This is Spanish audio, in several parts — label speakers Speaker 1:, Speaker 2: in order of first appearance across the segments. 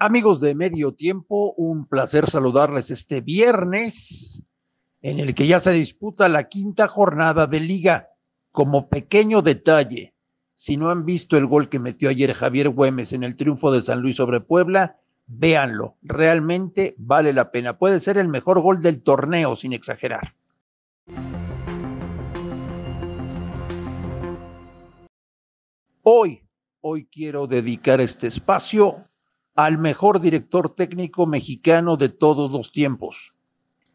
Speaker 1: Amigos de Medio Tiempo, un placer saludarles este viernes en el que ya se disputa la quinta jornada de liga. Como pequeño detalle, si no han visto el gol que metió ayer Javier Güemes en el triunfo de San Luis sobre Puebla, véanlo, realmente vale la pena. Puede ser el mejor gol del torneo, sin exagerar. Hoy, hoy quiero dedicar este espacio al mejor director técnico mexicano de todos los tiempos.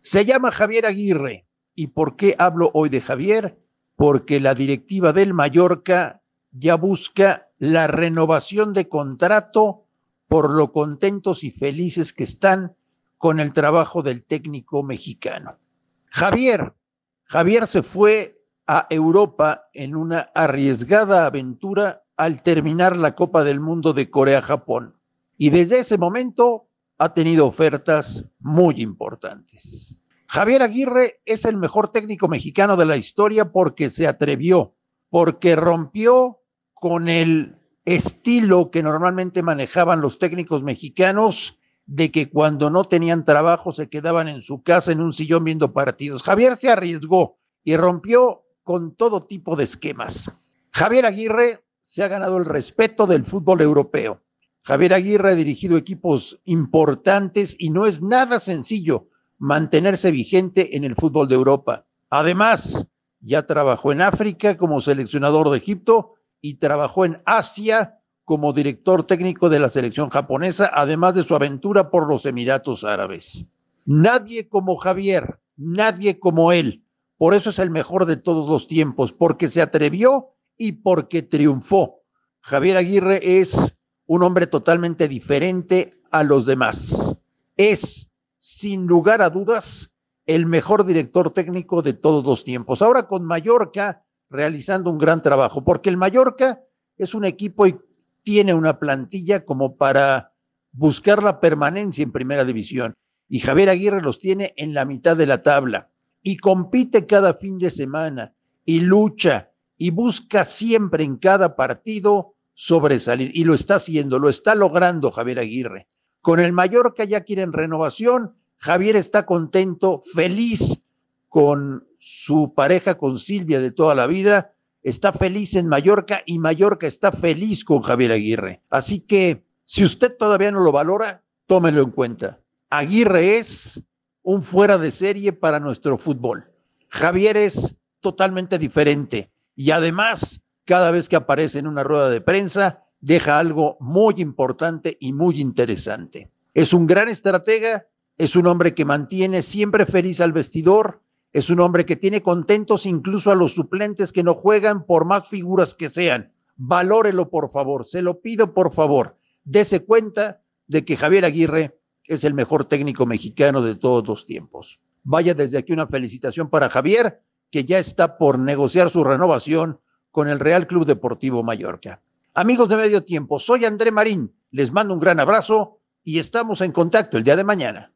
Speaker 1: Se llama Javier Aguirre. ¿Y por qué hablo hoy de Javier? Porque la directiva del Mallorca ya busca la renovación de contrato por lo contentos y felices que están con el trabajo del técnico mexicano. Javier, Javier se fue a Europa en una arriesgada aventura al terminar la Copa del Mundo de Corea-Japón y desde ese momento ha tenido ofertas muy importantes. Javier Aguirre es el mejor técnico mexicano de la historia porque se atrevió, porque rompió con el estilo que normalmente manejaban los técnicos mexicanos de que cuando no tenían trabajo se quedaban en su casa en un sillón viendo partidos. Javier se arriesgó y rompió con todo tipo de esquemas. Javier Aguirre se ha ganado el respeto del fútbol europeo. Javier Aguirre ha dirigido equipos importantes y no es nada sencillo mantenerse vigente en el fútbol de Europa. Además, ya trabajó en África como seleccionador de Egipto y trabajó en Asia como director técnico de la selección japonesa, además de su aventura por los Emiratos Árabes. Nadie como Javier, nadie como él. Por eso es el mejor de todos los tiempos, porque se atrevió y porque triunfó. Javier Aguirre es un hombre totalmente diferente a los demás. Es, sin lugar a dudas, el mejor director técnico de todos los tiempos. Ahora con Mallorca realizando un gran trabajo, porque el Mallorca es un equipo y tiene una plantilla como para buscar la permanencia en primera división. Y Javier Aguirre los tiene en la mitad de la tabla y compite cada fin de semana y lucha y busca siempre en cada partido sobresalir. Y lo está haciendo, lo está logrando Javier Aguirre. Con el Mallorca ya quieren renovación. Javier está contento, feliz con su pareja, con Silvia de toda la vida. Está feliz en Mallorca y Mallorca está feliz con Javier Aguirre. Así que si usted todavía no lo valora, tómelo en cuenta. Aguirre es un fuera de serie para nuestro fútbol. Javier es totalmente diferente y además cada vez que aparece en una rueda de prensa, deja algo muy importante y muy interesante. Es un gran estratega, es un hombre que mantiene siempre feliz al vestidor, es un hombre que tiene contentos incluso a los suplentes que no juegan por más figuras que sean. Valórelo, por favor, se lo pido, por favor. Dese cuenta de que Javier Aguirre es el mejor técnico mexicano de todos los tiempos. Vaya desde aquí una felicitación para Javier, que ya está por negociar su renovación con el Real Club Deportivo Mallorca. Amigos de Medio Tiempo, soy André Marín, les mando un gran abrazo y estamos en contacto el día de mañana.